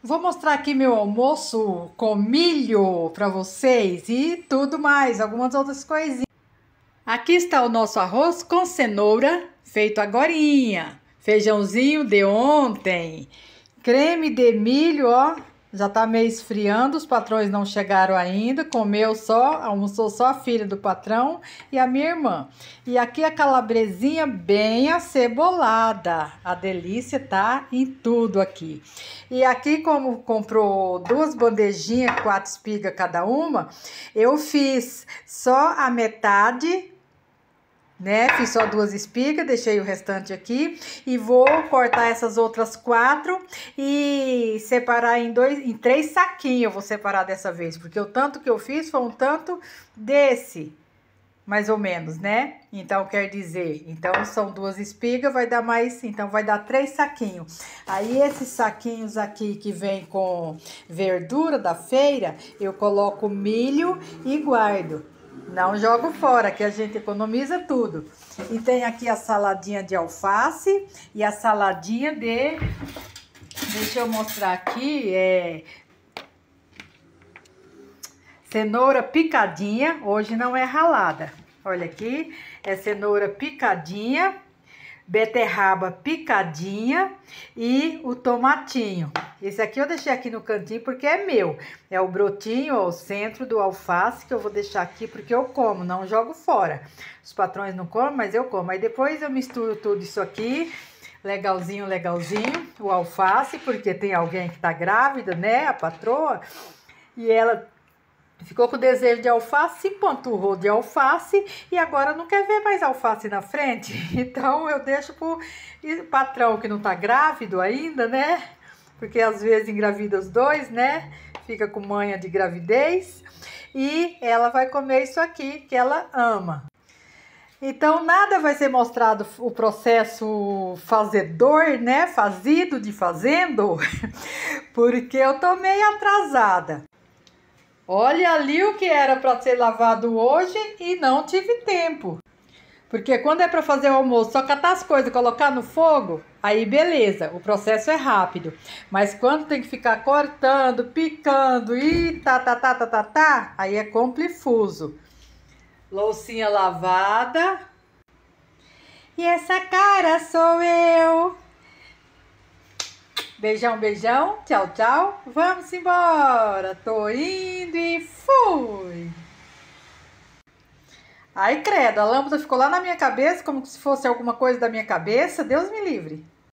Vou mostrar aqui meu almoço com milho para vocês e tudo mais, algumas outras coisinhas. Aqui está o nosso arroz com cenoura, feito agorinha. Feijãozinho de ontem, creme de milho, ó, já está meio esfriando, os patrões não chegaram ainda, comeu só, almoçou só a filha do patrão e a minha irmã. E aqui a calabresinha bem acebolada. A delícia tá em tudo aqui. E aqui como comprou duas bandejinhas, quatro espigas cada uma, eu fiz só a metade né? Fiz só duas espigas, deixei o restante aqui e vou cortar essas outras quatro e separar em dois, em três saquinhos eu vou separar dessa vez, porque o tanto que eu fiz foi um tanto desse, mais ou menos, né? Então quer dizer, então são duas espigas, vai dar mais, então vai dar três saquinhos. Aí esses saquinhos aqui que vem com verdura da feira, eu coloco milho e guardo. Não jogo fora, que a gente economiza tudo. E tem aqui a saladinha de alface e a saladinha de... Deixa eu mostrar aqui, é... Cenoura picadinha, hoje não é ralada. Olha aqui, é cenoura picadinha beterraba picadinha e o tomatinho. Esse aqui eu deixei aqui no cantinho porque é meu. É o brotinho, ó, o centro do alface que eu vou deixar aqui porque eu como, não jogo fora. Os patrões não comem, mas eu como. Aí depois eu misturo tudo isso aqui, legalzinho, legalzinho, o alface, porque tem alguém que tá grávida, né, a patroa, e ela Ficou com desejo de alface, empanturrou de alface e agora não quer ver mais alface na frente. Então eu deixo pro patrão que não tá grávido ainda, né? Porque às vezes engravida os dois, né? Fica com manha de gravidez e ela vai comer isso aqui que ela ama. Então nada vai ser mostrado o processo fazedor, né? Fazido de fazendo, porque eu tô meio atrasada. Olha ali o que era para ser lavado hoje e não tive tempo. Porque quando é para fazer o almoço, só catar as coisas, colocar no fogo, aí beleza, o processo é rápido. Mas quando tem que ficar cortando, picando e tá tá tá tá tá, tá aí é complifuso. Loucinha lavada. E essa cara sou eu. Beijão, beijão, tchau, tchau. Vamos embora. Tô indo e fui. Ai, credo, a lâmpada ficou lá na minha cabeça, como se fosse alguma coisa da minha cabeça. Deus me livre.